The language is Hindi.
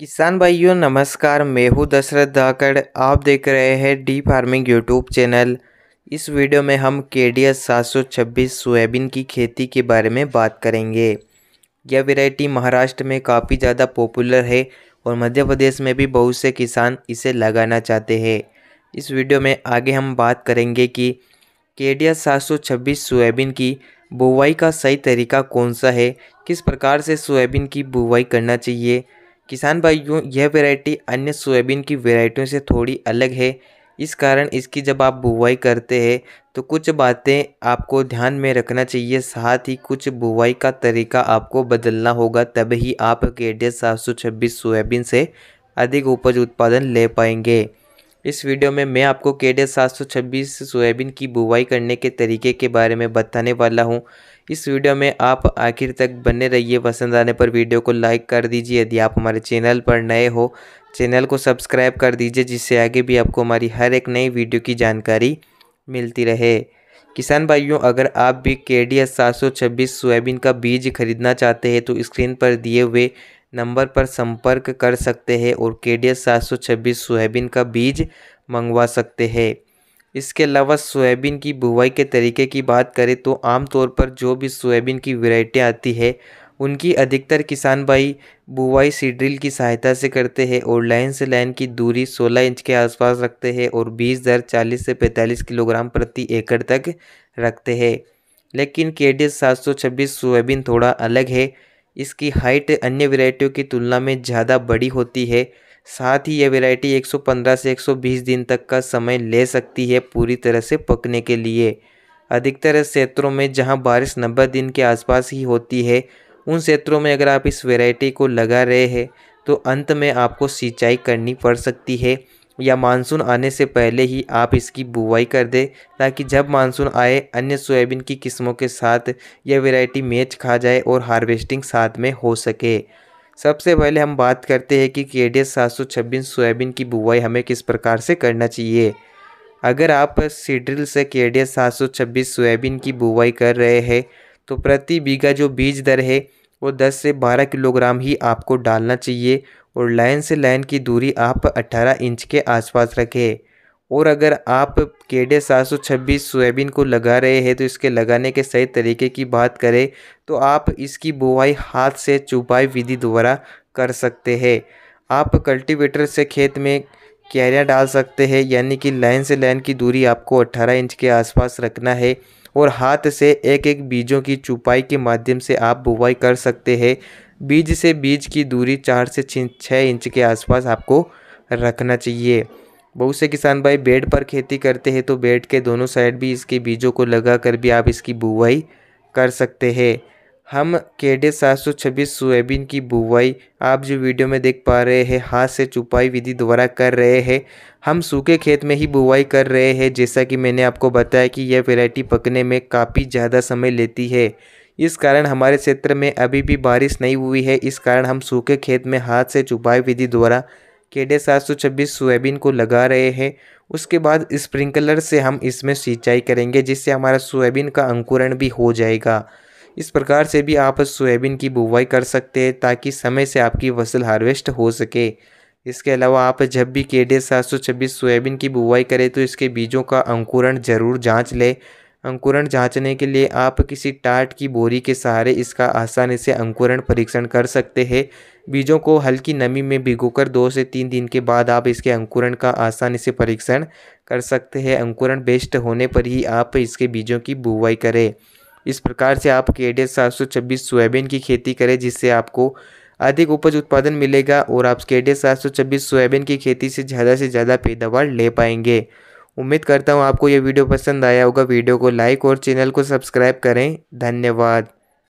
किसान भाइयों नमस्कार मैं हूँ दशरथ धाकड़ आप देख रहे हैं डी फार्मिंग यूट्यूब चैनल इस वीडियो में हम के डी एस सात सौ छब्बीस सोयाबीन की खेती के बारे में बात करेंगे यह वेराइटी महाराष्ट्र में काफ़ी ज़्यादा पॉपुलर है और मध्य प्रदेश में भी बहुत से किसान इसे लगाना चाहते हैं इस वीडियो में आगे हम बात करेंगे कि के डी एस सात सौ छब्बीस सोयाबीन की बुवाई का सही तरीका कौन सा है किस प्रकार से सोयाबीन की बुवाई करना चाहिए किसान भाइयों यह वैरायटी अन्य सोयाबीन की वैरायटियों से थोड़ी अलग है इस कारण इसकी जब आप बुवाई करते हैं तो कुछ बातें आपको ध्यान में रखना चाहिए साथ ही कुछ बुवाई का तरीका आपको बदलना होगा तब ही आप के डी सात सौ छब्बीस सोयाबीन से अधिक उपज उत्पादन ले पाएंगे इस वीडियो में मैं आपको के डी सात सौ छब्बीस सोयाबीन की बुवाई करने के तरीके के बारे में बताने वाला हूं। इस वीडियो में आप आखिर तक बने रहिए पसंद आने पर वीडियो को लाइक कर दीजिए यदि आप हमारे चैनल पर नए हो चैनल को सब्सक्राइब कर दीजिए जिससे आगे भी आपको हमारी हर एक नई वीडियो की जानकारी मिलती रहे किसान भाइयों अगर आप भी के डी एस सात सौ छब्बीस सोयाबीन का बीज खरीदना चाहते हैं तो स्क्रीन पर दिए हुए नंबर पर संपर्क कर सकते हैं और के डी एस सात सौ छब्बीस सोयाबीन का बीज मंगवा सकते हैं इसके अलावा सोयाबीन की बुवाई के तरीके की बात करें तो आमतौर पर जो भी सोयाबीन की वैरायटियाँ आती है उनकी अधिकतर किसान भाई बुवाई सीड्रिल की सहायता से करते हैं और लाइन से लाइन की दूरी 16 इंच के आसपास रखते हैं और बीज दर 40 से 45 किलोग्राम प्रति एकड़ तक रखते हैं लेकिन के डी एस सात सौ छब्बीस सोयाबीन थोड़ा अलग है इसकी हाइट अन्य वेराइटियों की तुलना में ज़्यादा बड़ी होती है साथ ही यह वेराइटी 115 से 120 दिन तक का समय ले सकती है पूरी तरह से पकने के लिए अधिकतर क्षेत्रों में जहां बारिश नब्बे दिन के आसपास ही होती है उन क्षेत्रों में अगर आप इस वेराइटी को लगा रहे हैं तो अंत में आपको सिंचाई करनी पड़ सकती है या मानसून आने से पहले ही आप इसकी बुवाई कर दें ताकि जब मानसून आए अन्य सोयाबीन की किस्मों के साथ यह वैरायटी मैच खा जाए और हार्वेस्टिंग साथ में हो सके सबसे पहले हम बात करते हैं कि के डी सोयाबीन की बुवाई हमें किस प्रकार से करना चाहिए अगर आप सीड्रिल से के डी सोयाबीन की बुवाई कर रहे हैं तो प्रति बीघा जो बीज दर है वो 10 से 12 किलोग्राम ही आपको डालना चाहिए और लाइन से लाइन की दूरी आप 18 इंच के आसपास रखें और अगर आप केडे सात सौ छब्बीस सोयाबीन को लगा रहे हैं तो इसके लगाने के सही तरीके की बात करें तो आप इसकी बुआई हाथ से चुपाई विधि द्वारा कर सकते हैं आप कल्टीवेटर से खेत में क्यारियाँ डाल सकते हैं यानी कि लाइन से लाइन की दूरी आपको 18 इंच के आसपास रखना है और हाथ से एक एक बीजों की चुपाई के माध्यम से आप बुवाई कर सकते हैं बीज से बीज की दूरी चार से छः इंच के आसपास आपको रखना चाहिए बहुत से किसान भाई बेड पर खेती करते हैं तो बेड के दोनों साइड भी इसके बीजों को लगा कर भी आप इसकी बुवाई कर सकते हैं हम केडे सात सौ छब्बीस सोयाबीन की बुवाई आप जो वीडियो में देख पा रहे हैं हाथ से चुपाई विधि द्वारा कर रहे हैं हम सूखे खेत में ही बुवाई कर रहे हैं जैसा कि मैंने आपको बताया कि यह वेराइटी पकने में काफ़ी ज़्यादा समय लेती है इस कारण हमारे क्षेत्र में अभी भी बारिश नहीं हुई है इस कारण हम सूखे खेत में हाथ से चुपाई विधि द्वारा केडे सात सौ छब्बीस सोयाबीन को लगा रहे हैं उसके बाद स्प्रिंकलर से हम इसमें सिंचाई करेंगे जिससे हमारा सोयाबीन का अंकुरण भी हो जाएगा इस प्रकार से भी आप सोयाबीन की बुवाई कर सकते हैं ताकि समय से आपकी फसल हार्वेस्ट हो सके इसके अलावा आप जब भी के डी सात सौ छब्बीस सोयाबीन की बुवाई करें तो इसके बीजों का अंकुरण ज़रूर जांच लें अंकुरण जांचने के लिए आप किसी टाट की बोरी के सहारे इसका आसानी से अंकुरण परीक्षण कर सकते हैं बीजों को हल्की नमी में भिगोकर दो से तीन दिन के बाद आप इसके अंकुरण का आसानी से परीक्षण कर सकते हैं अंकुरण बेस्ट होने पर ही आप इसके बीजों की बुवाई करें इस प्रकार से आप के डी सात सौ छब्बीस सोयाबीन की खेती करें जिससे आपको अधिक उपज उत्पादन मिलेगा और आप के डी सात सौ छब्बीस सोयाबीन की खेती से ज़्यादा से ज़्यादा पैदावार ले पाएंगे उम्मीद करता हूँ आपको ये वीडियो पसंद आया होगा वीडियो को लाइक और चैनल को सब्सक्राइब करें धन्यवाद